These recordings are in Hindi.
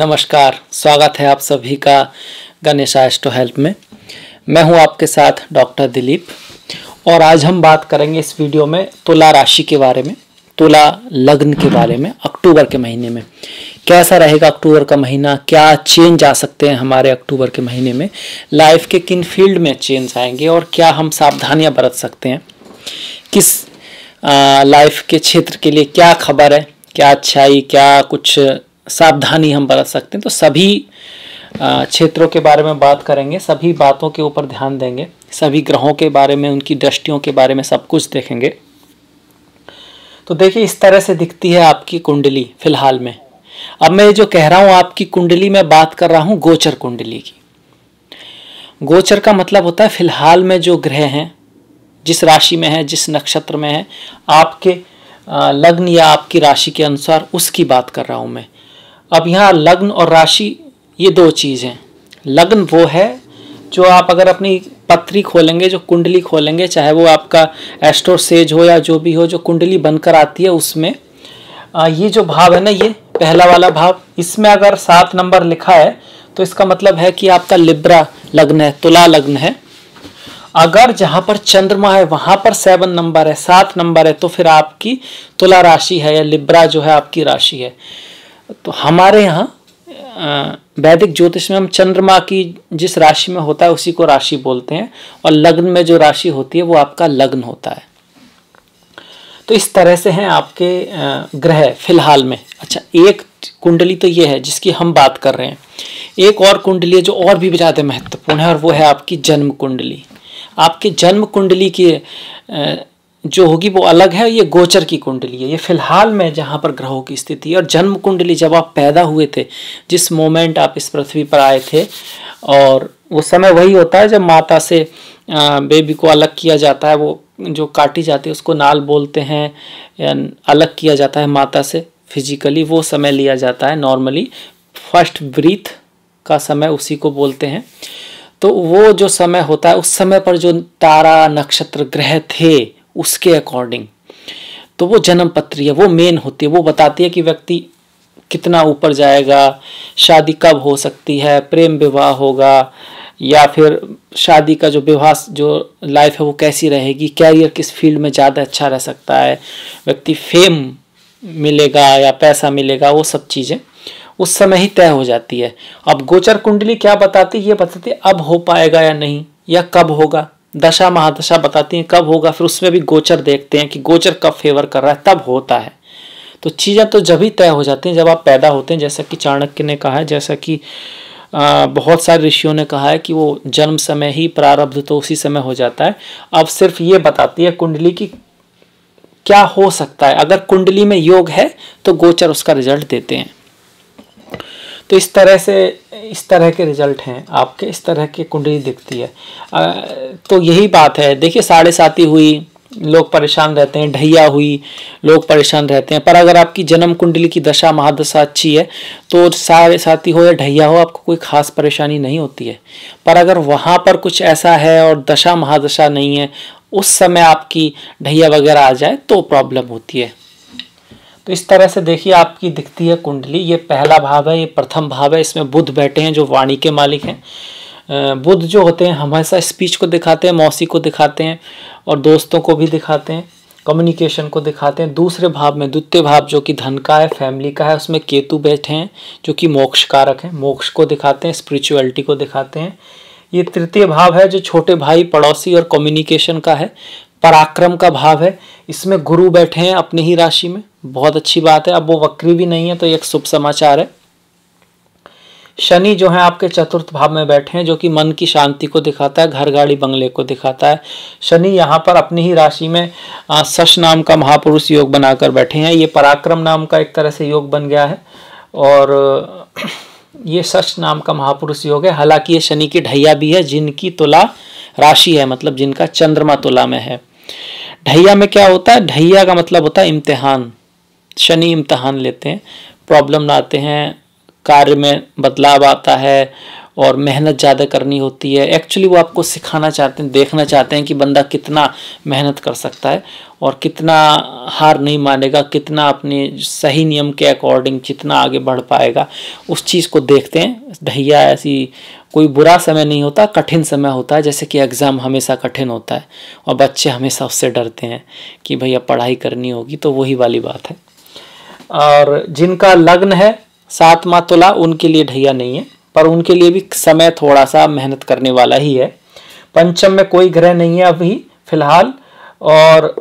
नमस्कार स्वागत है आप सभी का गणेश एस्टो हेल्प में मैं हूं आपके साथ डॉक्टर दिलीप और आज हम बात करेंगे इस वीडियो में तुला राशि के बारे में तुला लग्न के बारे में अक्टूबर के महीने में कैसा रहेगा अक्टूबर का महीना क्या चेंज आ सकते हैं हमारे अक्टूबर के महीने में लाइफ के किन फील्ड में चेंज आएंगे और क्या हम सावधानियाँ बरत सकते हैं किस लाइफ के क्षेत्र के लिए क्या खबर है क्या अच्छाई क्या कुछ सावधानी हम बरत सकते हैं तो सभी क्षेत्रों के बारे में बात करेंगे सभी बातों के ऊपर ध्यान देंगे सभी ग्रहों के बारे में उनकी दृष्टियों के बारे में सब कुछ देखेंगे तो देखिए इस तरह से दिखती है आपकी कुंडली फिलहाल में अब मैं जो कह रहा हूं आपकी कुंडली में बात कर रहा हूं गोचर कुंडली की गोचर का मतलब होता है फिलहाल में जो ग्रह हैं जिस राशि में है जिस नक्षत्र में है आपके लग्न या आपकी राशि के अनुसार उसकी बात कर रहा हूं मैं अब यहाँ लग्न और राशि ये दो चीज़ हैं लग्न वो है जो आप अगर अपनी पत्री खोलेंगे जो कुंडली खोलेंगे चाहे वो आपका एस्ट्रो सेज हो या जो भी हो जो कुंडली बनकर आती है उसमें ये जो भाव है ना ये पहला वाला भाव इसमें अगर सात नंबर लिखा है तो इसका मतलब है कि आपका लिब्रा लग्न है तुला लग्न है अगर जहाँ पर चंद्रमा है वहाँ पर सेवन नंबर है सात नंबर है तो फिर आपकी तुला राशि है या लिब्रा जो है आपकी राशि है तो हमारे यहाँ वैदिक ज्योतिष में हम चंद्रमा की जिस राशि में होता है उसी को राशि बोलते हैं और लग्न में जो राशि होती है वो आपका लग्न होता है तो इस तरह से हैं आपके ग्रह फिलहाल में अच्छा एक कुंडली तो ये है जिसकी हम बात कर रहे हैं एक और कुंडली है जो और भी ज़्यादा महत्वपूर्ण है और वो है आपकी जन्म कुंडली आपकी जन्म कुंडली के जो होगी वो अलग है ये गोचर की कुंडली है ये फिलहाल में जहाँ पर ग्रहों की स्थिति है और जन्म कुंडली जब आप पैदा हुए थे जिस मोमेंट आप इस पृथ्वी पर आए थे और वो समय वही होता है जब माता से बेबी को अलग किया जाता है वो जो काटी जाती है उसको नाल बोलते हैं या अलग किया जाता है माता से फिजिकली वो समय लिया जाता है नॉर्मली फर्स्ट ब्रीथ का समय उसी को बोलते हैं तो वो जो समय होता है उस समय पर जो तारा नक्षत्र ग्रह थे उसके अकॉर्डिंग तो वो जन्म पत्री है वो मेन होती है वो बताती है कि व्यक्ति कितना ऊपर जाएगा शादी कब हो सकती है प्रेम विवाह होगा या फिर शादी का जो विवाह जो लाइफ है वो कैसी रहेगी कैरियर किस फील्ड में ज़्यादा अच्छा रह सकता है व्यक्ति फेम मिलेगा या पैसा मिलेगा वो सब चीज़ें उस समय ही तय हो जाती है अब गोचर कुंडली क्या बताती है ये बताती है अब हो पाएगा या नहीं या कब होगा दशा महादशा बताती हैं कब होगा फिर उसमें भी गोचर देखते हैं कि गोचर कब फेवर कर रहा है तब होता है तो चीज़ें तो जब ही तय हो जाती हैं जब आप पैदा होते हैं जैसा कि चाणक्य ने कहा है जैसा कि आ, बहुत सारे ऋषियों ने कहा है कि वो जन्म समय ही प्रारब्ध तो उसी समय हो जाता है अब सिर्फ ये बताती है कुंडली की क्या हो सकता है अगर कुंडली में योग है तो गोचर उसका रिजल्ट देते हैं तो इस तरह से इस तरह के रिजल्ट हैं आपके इस तरह की कुंडली दिखती है तो यही बात है देखिए साढ़े साथी हुई लोग परेशान रहते हैं ढैया हुई लोग परेशान रहते हैं पर अगर आपकी जन्म कुंडली की दशा महादशा अच्छी है तो सारे साथी हो या ढैया हो आपको कोई खास परेशानी नहीं होती है पर अगर वहाँ पर कुछ ऐसा है और दशा महादशा नहीं है उस समय आपकी ढैया वगैरह आ जाए तो प्रॉब्लम होती है तो इस तरह से देखिए आपकी दिखती है कुंडली ये पहला भाव है ये प्रथम भाव है इसमें बुद्ध बैठे हैं जो वाणी के मालिक हैं बुद्ध जो होते हैं हमेशा स्पीच को दिखाते हैं मौसी को दिखाते हैं और दोस्तों को भी दिखाते हैं कम्युनिकेशन को दिखाते हैं दूसरे भाव में द्वितीय भाव जो कि धन का है फैमिली का है उसमें केतु बैठे हैं जो कि मोक्ष कारक हैं मोक्ष को दिखाते हैं स्पिरिचुअलिटी को दिखाते हैं ये तृतीय भाव है जो छोटे भाई पड़ोसी और कम्युनिकेशन का है पराक्रम का भाव है इसमें गुरु बैठे हैं अपनी ही राशि में बहुत अच्छी बात है अब वो वक्री भी नहीं है तो एक शुभ समाचार है शनि जो है आपके चतुर्थ भाव में बैठे हैं जो कि मन की शांति को दिखाता है घर गाड़ी बंगले को दिखाता है शनि यहाँ पर अपनी ही राशि में सश नाम का महापुरुष योग बनाकर बैठे हैं ये पराक्रम नाम का एक तरह से योग बन गया है और ये सच नाम का महापुरुष योग है हालांकि ये शनि की ढैया भी है जिनकी तुला राशि है मतलब जिनका चंद्रमा तुला में है ढैया में क्या होता है ढैया का मतलब होता है इम्तिहान शनि इम्तहान लेते हैं प्रॉब्लम आते हैं कार्य में बदलाव आता है और मेहनत ज़्यादा करनी होती है एक्चुअली वो आपको सिखाना चाहते हैं देखना चाहते हैं कि बंदा कितना मेहनत कर सकता है और कितना हार नहीं मानेगा कितना अपने सही नियम के अकॉर्डिंग जितना आगे बढ़ पाएगा उस चीज़ को देखते हैं ढैया ऐसी कोई बुरा समय नहीं होता कठिन समय होता है जैसे कि एग्ज़ाम हमेशा कठिन होता है और बच्चे हमेशा उससे डरते हैं कि भैया पढ़ाई करनी होगी तो वही वाली बात है और जिनका लग्न है सातवा तुला उनके लिए ढैया नहीं है पर उनके लिए भी समय थोड़ा सा मेहनत करने वाला ही है पंचम में कोई ग्रह नहीं है अभी फिलहाल और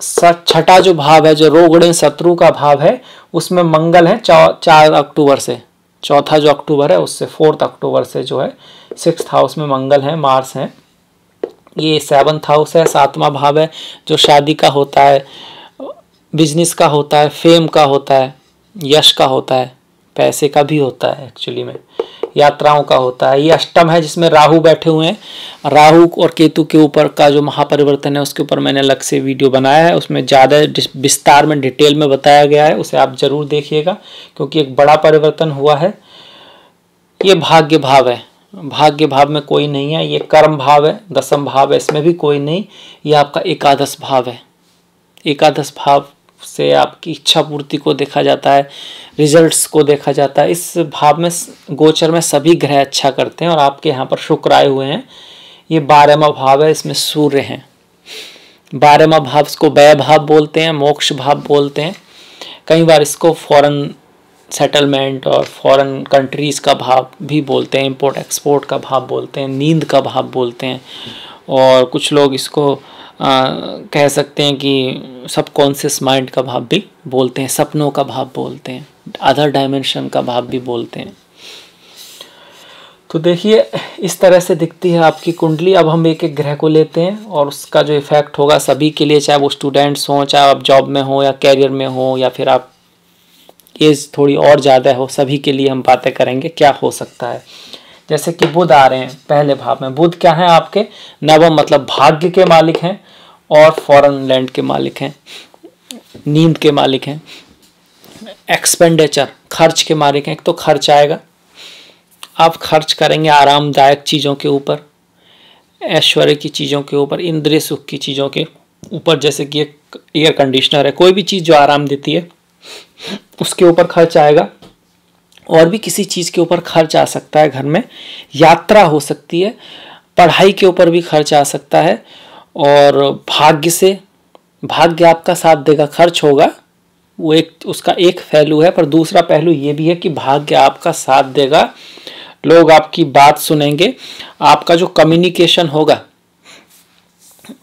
छठा जो भाव है जो रोगड़े शत्रु का भाव है उसमें मंगल है चार अक्टूबर से चौथा जो अक्टूबर है उससे फोर्थ अक्टूबर से जो है सिक्स हाउस में मंगल है मार्स है ये सेवन्थ हाउस है सातवां भाव है जो शादी का होता है बिजनेस का होता है फेम का होता है यश का होता है पैसे का भी होता है एक्चुअली में यात्राओं का होता है ये अष्टम है जिसमें राहु बैठे हुए हैं राहु और केतु के ऊपर का जो महापरिवर्तन है उसके ऊपर मैंने अलग से वीडियो बनाया है उसमें ज़्यादा विस्तार में डिटेल में बताया गया है उसे आप ज़रूर देखिएगा क्योंकि एक बड़ा परिवर्तन हुआ है ये भाग्य भाव है भाग्य भाव में कोई नहीं है ये कर्म भाव है दसम भाव है इसमें भी कोई नहीं ये आपका एकादश भाव है एकादश भाव से आपकी इच्छा पूर्ति को देखा जाता है रिजल्ट्स को देखा जाता है इस भाव में गोचर में सभी ग्रह अच्छा करते हैं और आपके यहाँ पर शुक्र आए हुए हैं ये बारहवा भाव है इसमें सूर्य हैं बारहवा भाव इसको वय भाव बोलते हैं मोक्ष भाव बोलते हैं कई बार इसको फॉरेन सेटलमेंट और फॉरेन कंट्रीज़ का भाव भी बोलते हैं इंपोर्ट एक्सपोर्ट का भाव बोलते हैं नींद का भाव बोलते हैं और कुछ लोग इसको कह सकते हैं कि सबकॉन्शियस माइंड का भाव भी बोलते हैं सपनों का भाव बोलते हैं अदर डायमेंशन का भाव भी बोलते हैं तो देखिए इस तरह से दिखती है आपकी कुंडली अब हम एक एक ग्रह को लेते हैं और उसका जो इफेक्ट होगा सभी के लिए चाहे वो स्टूडेंट्स हों चाहे आप जॉब में हो या कैरियर में हो या फिर आप एज थोड़ी और ज़्यादा हो सभी के लिए हम बातें करेंगे क्या हो सकता है जैसे कि बुध आ रहे हैं पहले भाव में बुध क्या है आपके नवम मतलब भाग्य के मालिक हैं और फॉरेन लैंड के मालिक हैं नींद के मालिक हैं एक्सपेंडिचर खर्च के मालिक हैं एक तो खर्च आएगा आप खर्च करेंगे आरामदायक चीज़ों के ऊपर ऐश्वर्य की चीज़ों के ऊपर इंद्रिय सुख की चीज़ों के ऊपर जैसे कि एक एयर कंडीशनर है कोई भी चीज़ जो आराम देती है उसके ऊपर खर्च आएगा और भी किसी चीज़ के ऊपर खर्च आ सकता है घर में यात्रा हो सकती है पढ़ाई के ऊपर भी खर्च आ सकता है और भाग्य से भाग्य आपका साथ देगा खर्च होगा वो एक उसका एक पहलू है पर दूसरा पहलू ये भी है कि भाग्य आपका साथ देगा लोग आपकी बात सुनेंगे आपका जो कम्युनिकेशन होगा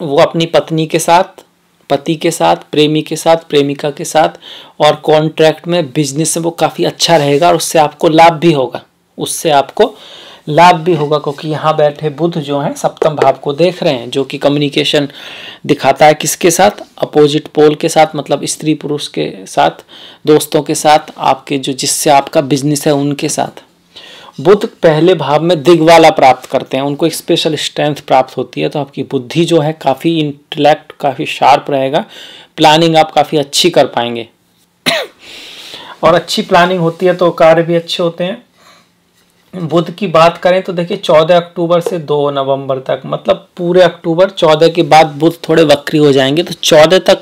वो अपनी पत्नी के साथ पति के साथ प्रेमी के साथ प्रेमिका के साथ और कॉन्ट्रैक्ट में बिजनेस में वो काफ़ी अच्छा रहेगा और उससे आपको लाभ भी होगा उससे आपको लाभ भी होगा क्योंकि यहाँ बैठे बुध जो हैं सप्तम भाव को देख रहे हैं जो कि कम्युनिकेशन दिखाता है किसके साथ अपोजिट पोल के साथ मतलब स्त्री पुरुष के साथ दोस्तों के साथ आपके जो जिससे आपका बिजनेस है उनके साथ बुद्ध पहले भाव में दिग्वाला प्राप्त करते हैं उनको एक स्पेशल स्ट्रेंथ प्राप्त होती है तो आपकी बुद्धि जो है काफ़ी इंटेलेक्ट काफ़ी शार्प रहेगा प्लानिंग आप काफ़ी अच्छी कर पाएंगे और अच्छी प्लानिंग होती है तो कार्य भी अच्छे होते हैं बुध की बात करें तो देखिए 14 अक्टूबर से 2 नवंबर तक मतलब पूरे अक्टूबर 14 के बाद बुध थोड़े वक्री हो जाएंगे तो 14 तक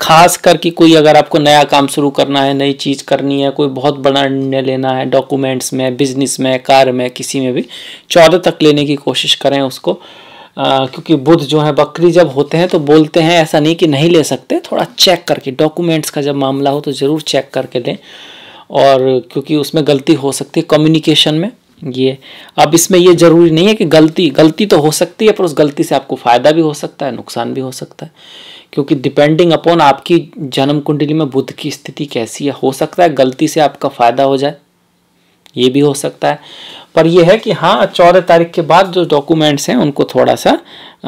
खास करके कोई अगर आपको नया काम शुरू करना है नई चीज़ करनी है कोई बहुत बड़ा निर्णय लेना है डॉक्यूमेंट्स में बिजनेस में कार्य में किसी में भी 14 तक लेने की कोशिश करें उसको आ, क्योंकि बुध जो है बकरी जब होते हैं तो बोलते हैं ऐसा नहीं कि नहीं ले सकते थोड़ा चेक करके डॉक्यूमेंट्स का जब मामला हो तो ज़रूर चेक करके दें और क्योंकि उसमें गलती हो सकती है कम्युनिकेशन में ये अब इसमें ये ज़रूरी नहीं है कि गलती गलती तो हो सकती है पर उस गलती से आपको फ़ायदा भी हो सकता है नुकसान भी हो सकता है क्योंकि डिपेंडिंग अपॉन आपकी जन्म कुंडली में बुद्ध की स्थिति कैसी है हो सकता है गलती से आपका फ़ायदा हो जाए ये भी हो सकता है पर यह है कि हाँ चौदह तारीख के बाद जो डॉक्यूमेंट्स हैं उनको थोड़ा सा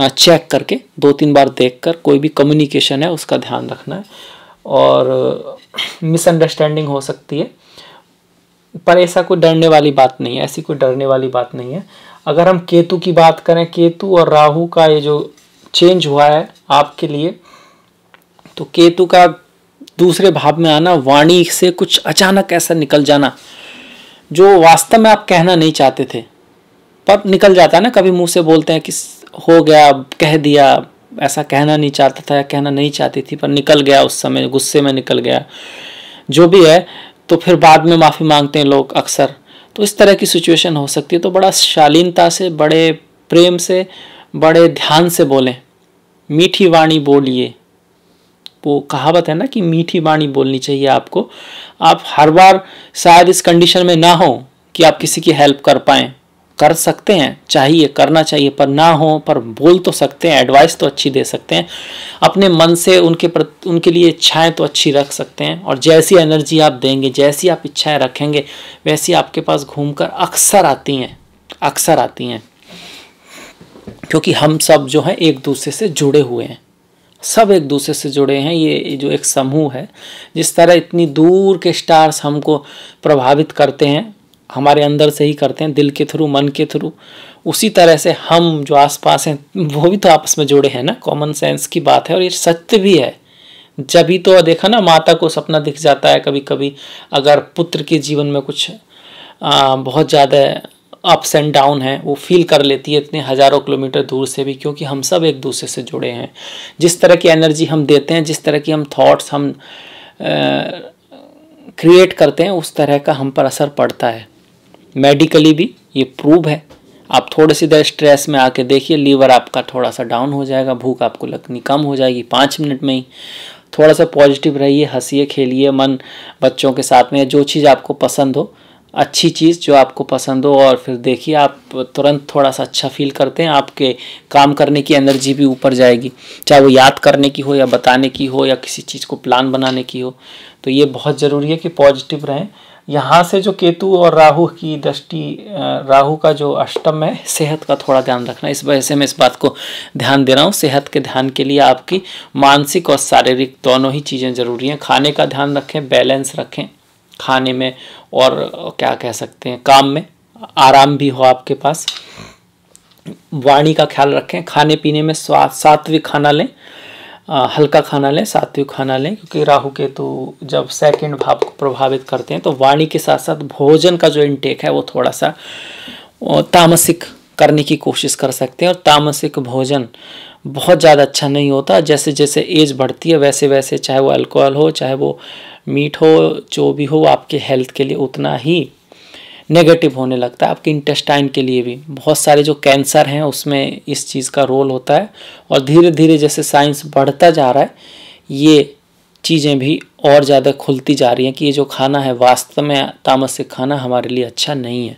चेक करके दो तीन बार देखकर कोई भी कम्युनिकेशन है उसका ध्यान रखना है और मिसअंडरस्टैंडिंग हो सकती है पर ऐसा कोई डरने वाली बात नहीं है ऐसी कोई डरने वाली बात नहीं है अगर हम केतु की बात करें केतु और राहु का ये जो चेंज हुआ है आपके लिए तो केतु का दूसरे भाव में आना वाणी से कुछ अचानक ऐसा निकल जाना जो वास्तव में आप कहना नहीं चाहते थे पर निकल जाता है ना कभी मुंह से बोलते हैं कि हो गया कह दिया ऐसा कहना नहीं चाहता था कहना नहीं चाहती थी पर निकल गया उस समय गुस्से में निकल गया जो भी है तो फिर बाद में माफ़ी मांगते हैं लोग अक्सर तो इस तरह की सिचुएशन हो सकती है तो बड़ा शालीनता से बड़े प्रेम से बड़े ध्यान से बोलें मीठी वाणी बोलिए वो कहावत है ना कि मीठी वाणी बोलनी चाहिए आपको आप हर बार शायद इस कंडीशन में ना हो कि आप किसी की हेल्प कर पाएँ कर सकते हैं चाहिए करना चाहिए पर ना हो पर बोल तो सकते हैं एडवाइस तो अच्छी दे सकते हैं अपने मन से उनके प्रति उनके लिए इच्छाएं तो अच्छी रख सकते हैं और जैसी एनर्जी आप देंगे जैसी आप इच्छाएं रखेंगे वैसी आपके पास घूमकर अक्सर आती हैं अक्सर आती हैं क्योंकि हम सब जो है एक दूसरे से जुड़े हुए हैं सब एक दूसरे से जुड़े हैं ये जो एक समूह है जिस तरह इतनी दूर के स्टार्स हमको प्रभावित करते हैं हमारे अंदर से ही करते हैं दिल के थ्रू मन के थ्रू उसी तरह से हम जो आसपास हैं वो भी तो आपस में जुड़े हैं ना कॉमन सेंस की बात है और ये सत्य भी है जब ही तो देखा ना माता को सपना दिख जाता है कभी कभी अगर पुत्र के जीवन में कुछ आ, बहुत ज़्यादा अप्स एंड डाउन है वो फील कर लेती है इतने हज़ारों किलोमीटर दूर से भी क्योंकि हम सब एक दूसरे से जुड़े हैं जिस तरह की एनर्जी हम देते हैं जिस तरह की हम थॉट्स हम क्रिएट करते हैं उस तरह का हम पर असर पड़ता है मेडिकली भी ये प्रूव है आप थोड़े सीधे देर स्ट्रेस में आके देखिए लीवर आपका थोड़ा सा डाउन हो जाएगा भूख आपको लगनी कम हो जाएगी पाँच मिनट में ही थोड़ा सा पॉजिटिव रहिए हंसीए खेलिए मन बच्चों के साथ में जो चीज़ आपको पसंद हो अच्छी चीज़ जो आपको पसंद हो और फिर देखिए आप तुरंत थोड़ा सा अच्छा फील करते हैं आपके काम करने की एनर्जी भी ऊपर जाएगी चाहे वो याद करने की हो या बताने की हो या किसी चीज़ को प्लान बनाने की हो तो ये बहुत ज़रूरी है कि पॉजिटिव रहें यहाँ से जो केतु और राहु की दृष्टि राहु का जो अष्टम है सेहत का थोड़ा ध्यान रखना इस वजह से मैं इस बात को ध्यान दे रहा हूँ सेहत के ध्यान के लिए आपकी मानसिक और शारीरिक दोनों ही चीज़ें ज़रूरी हैं खाने का ध्यान रखें बैलेंस रखें खाने में और क्या कह सकते हैं काम में आराम भी हो आपके पास वाणी का ख्याल रखें खाने पीने में सात्विक खाना लें हल्का खाना लें सात्विक खाना लें क्योंकि राहु केतु जब सेकंड भाव को प्रभावित करते हैं तो वाणी के साथ साथ भोजन का जो इनटेक है वो थोड़ा सा तामसिक करने की कोशिश कर सकते हैं और तामसिक भोजन बहुत ज़्यादा अच्छा नहीं होता जैसे जैसे एज बढ़ती है वैसे वैसे चाहे वो अल्कोहल हो चाहे वो मीट हो जो भी हो आपके हेल्थ के लिए उतना ही नेगेटिव होने लगता है आपके इंटेस्टाइन के लिए भी बहुत सारे जो कैंसर हैं उसमें इस चीज़ का रोल होता है और धीरे धीरे जैसे साइंस बढ़ता जा रहा है ये चीज़ें भी और ज़्यादा खुलती जा रही हैं कि ये जो खाना है वास्तव में तामसिक खाना हमारे लिए अच्छा नहीं है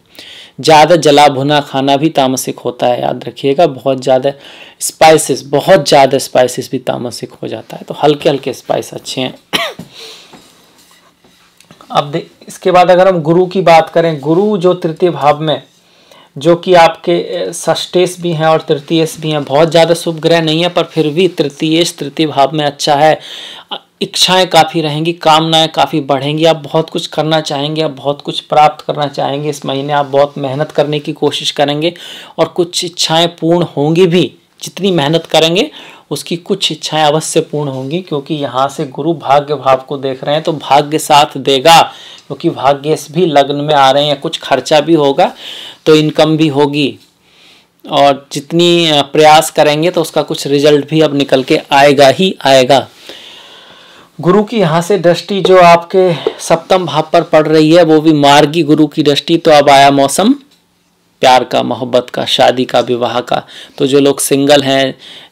ज़्यादा जला भुना खाना भी तामसिक होता है याद रखिएगा बहुत ज़्यादा स्पाइसेस बहुत ज़्यादा स्पाइसेस भी तामसिक हो जाता है तो हल्के हल्के स्पाइस अच्छे हैं अब इसके बाद अगर हम गुरु की बात करें गुरु जो तृतीय भाव में जो कि आपके ष्टेश भी हैं और तृतीयश भी हैं बहुत ज़्यादा शुभ ग्रह नहीं है पर फिर भी तृतीयश तृतीय भाव में अच्छा है इच्छाएं काफ़ी रहेंगी कामनाएं काफ़ी बढ़ेंगी आप बहुत कुछ करना चाहेंगे आप बहुत कुछ प्राप्त करना चाहेंगे इस महीने आप बहुत मेहनत करने की कोशिश करेंगे और कुछ इच्छाएं पूर्ण होंगी भी जितनी मेहनत करेंगे उसकी कुछ इच्छाएं अवश्य पूर्ण होंगी क्योंकि यहाँ से गुरु भाग्य भाव को देख रहे हैं तो भाग्य साथ देगा क्योंकि भाग्य भी लग्न में आ रहे हैं कुछ खर्चा भी होगा तो इनकम भी होगी और जितनी प्रयास करेंगे तो उसका कुछ रिजल्ट भी अब निकल के आएगा ही आएगा गुरु की यहाँ से दृष्टि जो आपके सप्तम भाव पर पड़ रही है वो भी मार्गी गुरु की दृष्टि तो अब आया मौसम प्यार का मोहब्बत का शादी का विवाह का तो जो लोग सिंगल हैं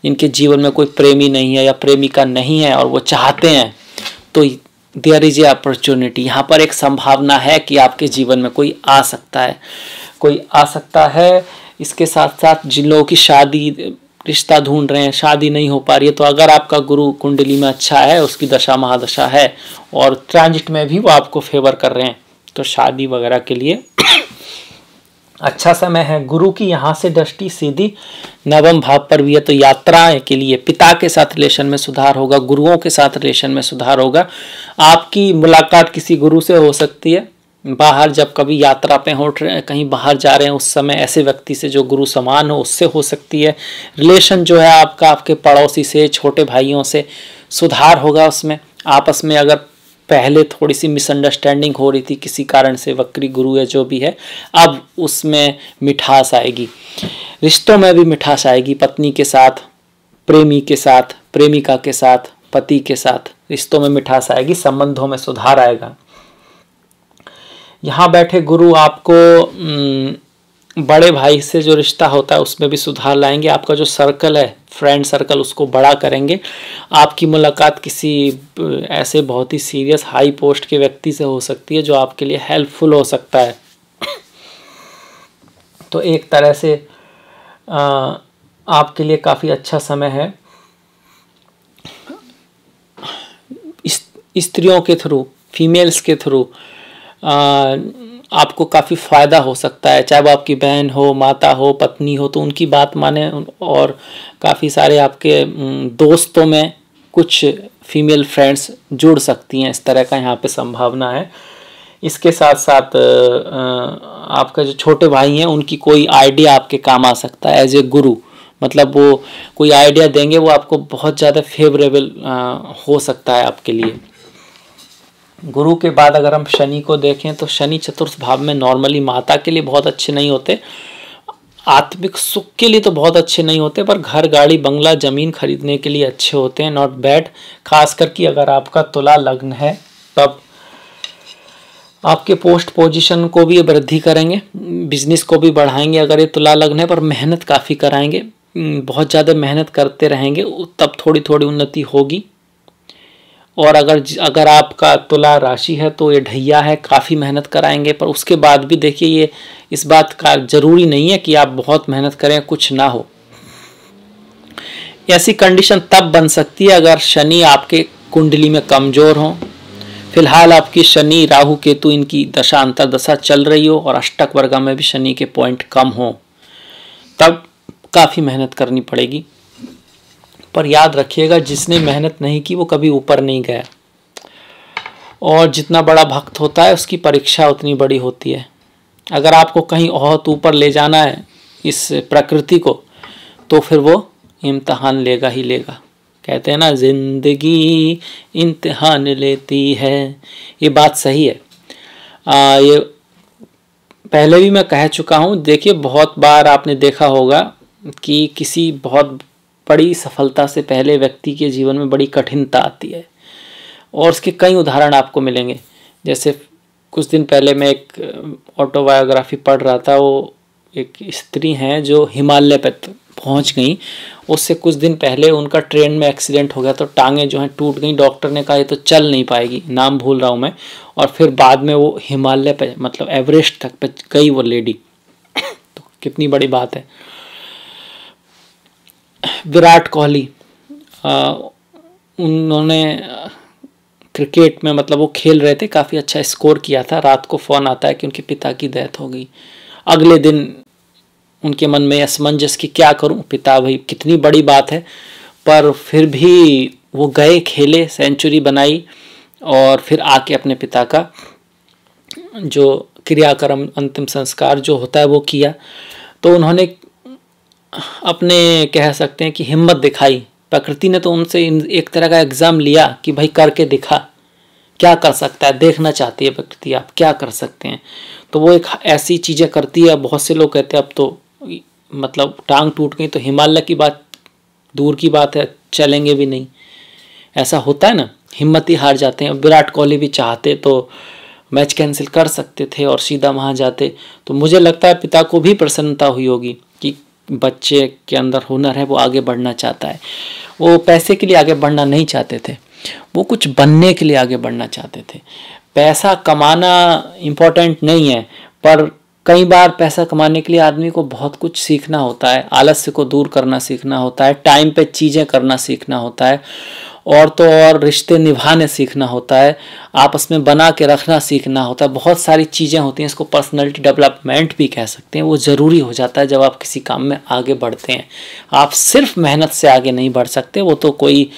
इनके जीवन में कोई प्रेमी नहीं है या प्रेमिका नहीं है और वो चाहते हैं तो देयर इज ए अपॉर्चुनिटी यहाँ पर एक संभावना है कि आपके जीवन में कोई आ सकता है कोई आ सकता है इसके साथ साथ जिन लोगों की शादी रिश्ता ढूंढ रहे हैं शादी नहीं हो पा रही है तो अगर आपका गुरु कुंडली में अच्छा है उसकी दशा महादशा है और ट्रांजिट में भी वो आपको फेवर कर रहे हैं तो शादी वगैरह के लिए अच्छा समय है गुरु की यहाँ से दृष्टि सीधी नवम भाव पर भी है तो यात्राएं के लिए पिता के साथ रिलेशन में सुधार होगा गुरुओं के साथ रिलेशन में सुधार होगा आपकी मुलाकात किसी गुरु से हो सकती है बाहर जब कभी यात्रा पे हो कहीं बाहर जा रहे हैं उस समय ऐसे व्यक्ति से जो गुरु समान हो उससे हो सकती है रिलेशन जो है आपका आपके पड़ोसी से छोटे भाइयों से सुधार होगा उसमें आपस में अगर पहले थोड़ी सी मिसअंडरस्टैंडिंग हो रही थी किसी कारण से वक्री गुरु या जो भी है अब उसमें मिठास आएगी रिश्तों में भी मिठास आएगी पत्नी के साथ प्रेमी के साथ प्रेमिका के साथ पति के साथ रिश्तों में मिठास आएगी संबंधों में सुधार आएगा यहाँ बैठे गुरु आपको बड़े भाई से जो रिश्ता होता है उसमें भी सुधार लाएंगे आपका जो सर्कल है फ्रेंड सर्कल उसको बड़ा करेंगे आपकी मुलाकात किसी ऐसे बहुत ही सीरियस हाई पोस्ट के व्यक्ति से हो सकती है जो आपके लिए हेल्पफुल हो सकता है तो एक तरह से आपके लिए काफ़ी अच्छा समय है स्त्रियों के थ्रू फीमेल्स के थ्रू आपको काफ़ी फ़ायदा हो सकता है चाहे वो आपकी बहन हो माता हो पत्नी हो तो उनकी बात माने और काफ़ी सारे आपके दोस्तों में कुछ फीमेल फ्रेंड्स जुड़ सकती हैं इस तरह का यहाँ पे संभावना है इसके साथ साथ आपका जो छोटे भाई हैं उनकी कोई आइडिया आपके काम आ सकता है एज ए गुरु मतलब वो कोई आइडिया देंगे वो आपको बहुत ज़्यादा फेवरेबल हो सकता है आपके लिए गुरु के बाद अगर हम शनि को देखें तो शनि चतुर्थ भाव में नॉर्मली माता के लिए बहुत अच्छे नहीं होते आत्मिक सुख के लिए तो बहुत अच्छे नहीं होते पर घर गाड़ी बंगला ज़मीन खरीदने के लिए अच्छे होते हैं नॉट बैड खास करके अगर आपका तुला लग्न है तब आपके पोस्ट पोजीशन को भी वृद्धि करेंगे बिजनेस को भी बढ़ाएंगे अगर ये तुला लग्न है पर मेहनत काफ़ी कराएंगे बहुत ज़्यादा मेहनत करते रहेंगे तब थोड़ी थोड़ी उन्नति होगी और अगर अगर आपका तुला राशि है तो ये ढैया है काफ़ी मेहनत कराएंगे पर उसके बाद भी देखिए ये इस बात का ज़रूरी नहीं है कि आप बहुत मेहनत करें कुछ ना हो ऐसी कंडीशन तब बन सकती है अगर शनि आपके कुंडली में कमज़ोर हों फिलहाल आपकी शनि राहु केतु इनकी दशा अंतर दशा चल रही हो और अष्टक वर्ग में भी शनि के पॉइंट कम हो तब काफ़ी मेहनत करनी पड़ेगी पर याद रखिएगा जिसने मेहनत नहीं की वो कभी ऊपर नहीं गया और जितना बड़ा भक्त होता है उसकी परीक्षा उतनी बड़ी होती है अगर आपको कहीं बहुत ऊपर ले जाना है इस प्रकृति को तो फिर वो इम्तहान लेगा ही लेगा कहते हैं ना ज़िंदगी इम्तहान लेती है ये बात सही है आ, ये पहले भी मैं कह चुका हूँ देखिए बहुत बार आपने देखा होगा कि किसी बहुत बड़ी सफलता से पहले व्यक्ति के जीवन में बड़ी कठिनता आती है और उसके कई उदाहरण आपको मिलेंगे जैसे कुछ दिन पहले मैं एक ऑटोबायोग्राफी पढ़ रहा था वो एक स्त्री हैं जो हिमालय पर पहुंच गई उससे कुछ दिन पहले उनका ट्रेन में एक्सीडेंट हो गया तो टांगे जो हैं टूट गई डॉक्टर ने कहा ये तो चल नहीं पाएगी नाम भूल रहा हूँ मैं और फिर बाद में वो हिमालय पर मतलब एवरेस्ट तक पर गई वो लेडी तो कितनी बड़ी बात है विराट कोहली उन्होंने क्रिकेट में मतलब वो खेल रहे थे काफ़ी अच्छा स्कोर किया था रात को फ़ोन आता है कि उनके पिता की डेथ हो गई अगले दिन उनके मन में असमंजस कि क्या करूं पिता भाई कितनी बड़ी बात है पर फिर भी वो गए खेले सेंचुरी बनाई और फिर आके अपने पिता का जो क्रियाक्रम अंतिम संस्कार जो होता है वो किया तो उन्होंने अपने कह सकते हैं कि हिम्मत दिखाई प्रकृति ने तो उनसे एक तरह का एग्ज़ाम लिया कि भाई करके दिखा क्या कर सकता है देखना चाहती है प्रकृति आप क्या कर सकते हैं तो वो एक ऐसी चीज़ें करती है बहुत से लोग कहते हैं अब तो मतलब टांग टूट गई तो हिमालय की बात दूर की बात है चलेंगे भी नहीं ऐसा होता है ना हिम्मत ही हार जाते हैं विराट कोहली भी चाहते तो मैच कैंसिल कर सकते थे और सीधा वहाँ जाते तो मुझे लगता है पिता को भी प्रसन्नता हुई होगी बच्चे के अंदर हुनर है वो आगे बढ़ना चाहता है वो पैसे के लिए आगे बढ़ना नहीं चाहते थे वो कुछ बनने के लिए आगे बढ़ना चाहते थे पैसा कमाना इम्पोर्टेंट नहीं है पर कई बार पैसा कमाने के लिए आदमी को बहुत कुछ सीखना होता है आलस्य को दूर करना सीखना होता है टाइम पे चीज़ें करना सीखना होता है और तो और रिश्ते निभाने सीखना होता है आपस में बना के रखना सीखना होता है बहुत सारी चीज़ें होती हैं इसको पर्सनैलिटी डेवलपमेंट भी कह सकते हैं वो ज़रूरी हो जाता है जब आप किसी काम में आगे बढ़ते हैं आप सिर्फ मेहनत से आगे नहीं बढ़ सकते वो तो कोई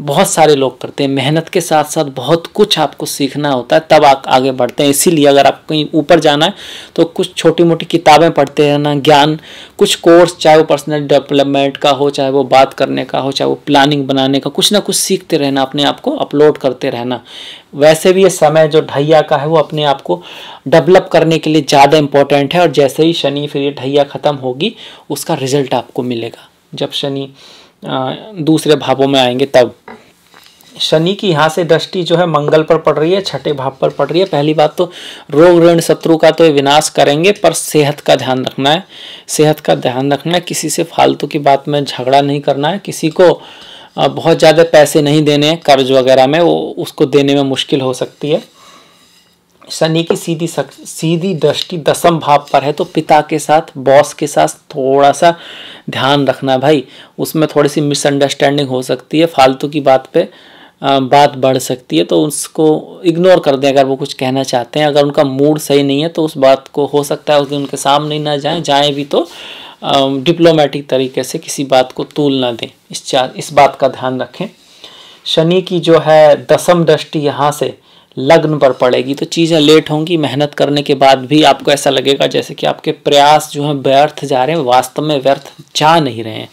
बहुत सारे लोग करते हैं मेहनत के साथ साथ बहुत कुछ आपको सीखना होता है तब आप आगे बढ़ते हैं इसीलिए अगर आप कहीं ऊपर जाना है तो कुछ छोटी मोटी किताबें पढ़ते रहना ज्ञान कुछ कोर्स चाहे वो पर्सनल डेवलपमेंट का हो चाहे वो बात करने का हो चाहे वो प्लानिंग बनाने का कुछ ना कुछ सीखते रहना अपने आप को अपलोड करते रहना वैसे भी ये समय जो ढैया का है वो अपने आप को डेवलप करने के लिए ज़्यादा इंपॉर्टेंट है और जैसे ही शनि फिर ये ढैया ख़त्म होगी उसका रिजल्ट आपको मिलेगा जब शनि दूसरे भावों में आएंगे तब शनि की यहाँ से दृष्टि जो है मंगल पर पड़ रही है छठे भाव पर पड़ रही है पहली बात तो रोग ऋण शत्रु का तो विनाश करेंगे पर सेहत का ध्यान रखना है सेहत का ध्यान रखना है किसी से फालतू की बात में झगड़ा नहीं करना है किसी को बहुत ज़्यादा पैसे नहीं देने कर्ज वगैरह में वो उसको देने में मुश्किल हो सकती है शनि की सीधी सक, सीधी दृष्टि दसम भाव पर है तो पिता के साथ बॉस के साथ थोड़ा सा ध्यान रखना भाई उसमें थोड़ी सी मिसअंडरस्टैंडिंग हो सकती है फालतू की बात पे बात बढ़ सकती है तो उसको इग्नोर कर दें अगर वो कुछ कहना चाहते हैं अगर उनका मूड सही नहीं है तो उस बात को हो सकता है उस दिन उनके सामने ना जाएं जाएं भी तो डिप्लोमेटिक तरीके से किसी बात को तूल ना दें इस इस बात का ध्यान रखें शनि की जो है दसम दृष्टि यहाँ से लग्न पर पड़ेगी तो चीज़ें लेट होंगी मेहनत करने के बाद भी आपको ऐसा लगेगा जैसे कि आपके प्रयास जो हैं व्यर्थ जा रहे हैं वास्तव में व्यर्थ जा नहीं रहे हैं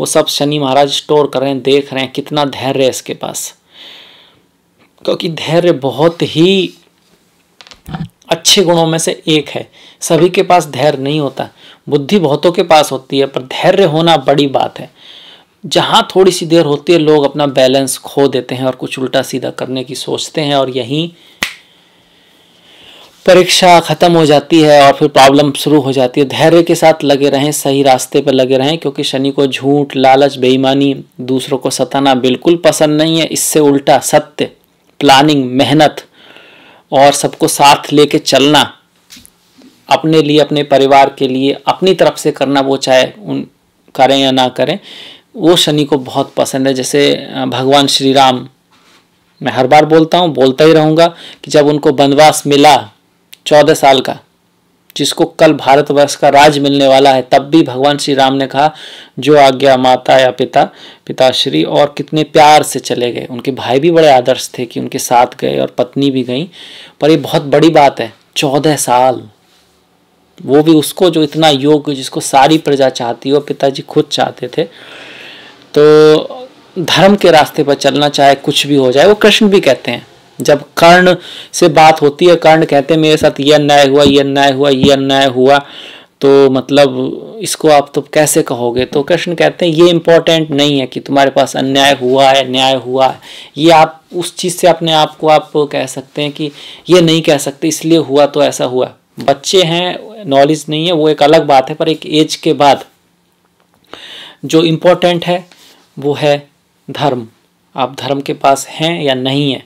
वो सब शनि महाराज स्टोर कर रहे हैं देख रहे हैं कितना धैर्य है इसके पास क्योंकि धैर्य बहुत ही अच्छे गुणों में से एक है सभी के पास धैर्य नहीं होता बुद्धि बहुतों के पास होती है पर धैर्य होना बड़ी बात है जहाँ थोड़ी सी देर होती है लोग अपना बैलेंस खो देते हैं और कुछ उल्टा सीधा करने की सोचते हैं और यहीं परीक्षा ख़त्म हो जाती है और फिर प्रॉब्लम शुरू हो जाती है धैर्य के साथ लगे रहें सही रास्ते पर लगे रहें क्योंकि शनि को झूठ लालच बेईमानी दूसरों को सताना बिल्कुल पसंद नहीं है इससे उल्टा सत्य प्लानिंग मेहनत और सबको साथ लेके चलना अपने लिए अपने परिवार के लिए अपनी तरफ से करना वो चाहे उन करें या ना करें वो शनि को बहुत पसंद है जैसे भगवान श्री राम मैं हर बार बोलता हूँ बोलता ही रहूँगा कि जब उनको वनवास मिला चौदह साल का जिसको कल भारतवर्ष का राज मिलने वाला है तब भी भगवान श्री राम ने कहा जो आज्ञा माता या पिता पिताश्री और कितने प्यार से चले गए उनके भाई भी बड़े आदर्श थे कि उनके साथ गए और पत्नी भी गई पर ये बहुत बड़ी बात है चौदह साल वो भी उसको जो इतना योग जिसको सारी प्रजा चाहती हो पिताजी खुद चाहते थे तो धर्म के रास्ते पर चलना चाहे कुछ भी हो जाए वो कृष्ण भी कहते हैं जब कर्ण से बात होती है कर्ण कहते हैं मेरे साथ ये अन्याय हुआ ये अन्याय हुआ ये अन्याय हुआ तो मतलब इसको आप तो कैसे कहोगे तो कृष्ण कहते हैं ये इम्पोर्टेंट नहीं है कि तुम्हारे पास अन्याय हुआ है न्याय हुआ है ये आप उस चीज़ से अपने आप को आप कह सकते हैं कि ये नहीं कह सकते इसलिए हुआ तो ऐसा हुआ बच्चे हैं नॉलेज नहीं है वो एक अलग बात है पर एक एज के बाद जो इम्पोर्टेंट है वो है धर्म आप धर्म के पास हैं या नहीं हैं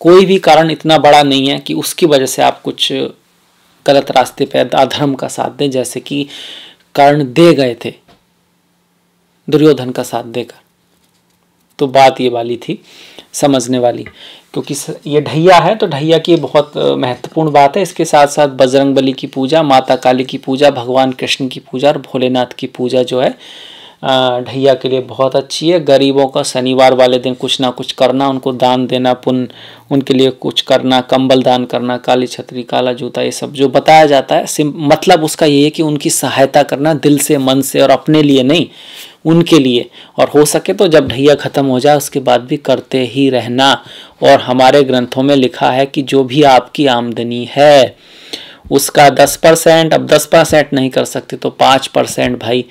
कोई भी कारण इतना बड़ा नहीं है कि उसकी वजह से आप कुछ गलत रास्ते पर अधर्म का साथ दें जैसे कि कर्ण दे गए थे दुर्योधन का साथ देकर तो बात ये वाली थी समझने वाली क्योंकि ये ढैया है तो ढैया की बहुत महत्वपूर्ण बात है इसके साथ साथ बजरंग बली की पूजा माता काली की पूजा भगवान कृष्ण की पूजा और भोलेनाथ की पूजा जो है ढैया के लिए बहुत अच्छी है गरीबों का शनिवार वाले दिन कुछ ना कुछ करना उनको दान देना पुन उनके लिए कुछ करना कंबल दान करना काली छतरी काला जूता ये सब जो बताया जाता है सिम मतलब उसका ये है कि उनकी सहायता करना दिल से मन से और अपने लिए नहीं उनके लिए और हो सके तो जब ढैया ख़त्म हो जाए उसके बाद भी करते ही रहना और हमारे ग्रंथों में लिखा है कि जो भी आपकी आमदनी है उसका दस परसेंट अब दस परसेंट नहीं कर सकते तो पाँच परसेंट भाई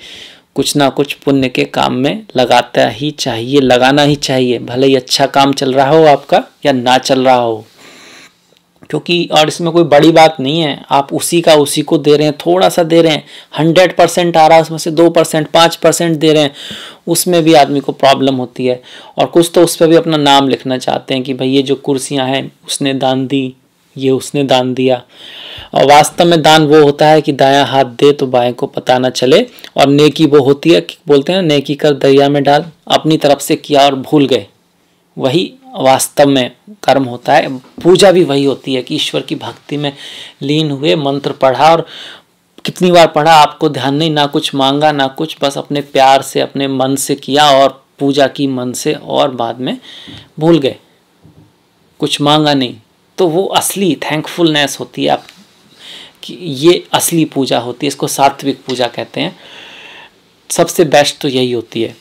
कुछ ना कुछ पुण्य के काम में लगाता ही चाहिए लगाना ही चाहिए भले ही अच्छा काम चल रहा हो आपका या ना चल रहा हो क्योंकि और इसमें कोई बड़ी बात नहीं है आप उसी का उसी को दे रहे हैं थोड़ा सा दे रहे हैं हंड्रेड परसेंट आ रहा है उसमें से दो परसेंट पाँच परसेंट दे रहे हैं उसमें भी आदमी को प्रॉब्लम होती है और कुछ तो उस पर भी अपना नाम लिखना चाहते हैं कि भाई ये जो कुर्सियाँ हैं उसने दान दी ये उसने दान दिया और वास्तव में दान वो होता है कि दाया हाथ दे तो बाएं को पता ना चले और नेकी वो होती है बोलते हैं नेकी कर दरिया में डाल अपनी तरफ से किया और भूल गए वही वास्तव में कर्म होता है पूजा भी वही होती है कि ईश्वर की भक्ति में लीन हुए मंत्र पढ़ा और कितनी बार पढ़ा आपको ध्यान नहीं ना कुछ मांगा ना कुछ बस अपने प्यार से अपने मन से किया और पूजा की मन से और बाद में भूल गए कुछ मांगा नहीं तो वो असली थैंकफुलनेस होती है आप कि ये असली पूजा होती है इसको सात्विक पूजा कहते हैं सबसे बेस्ट तो यही होती है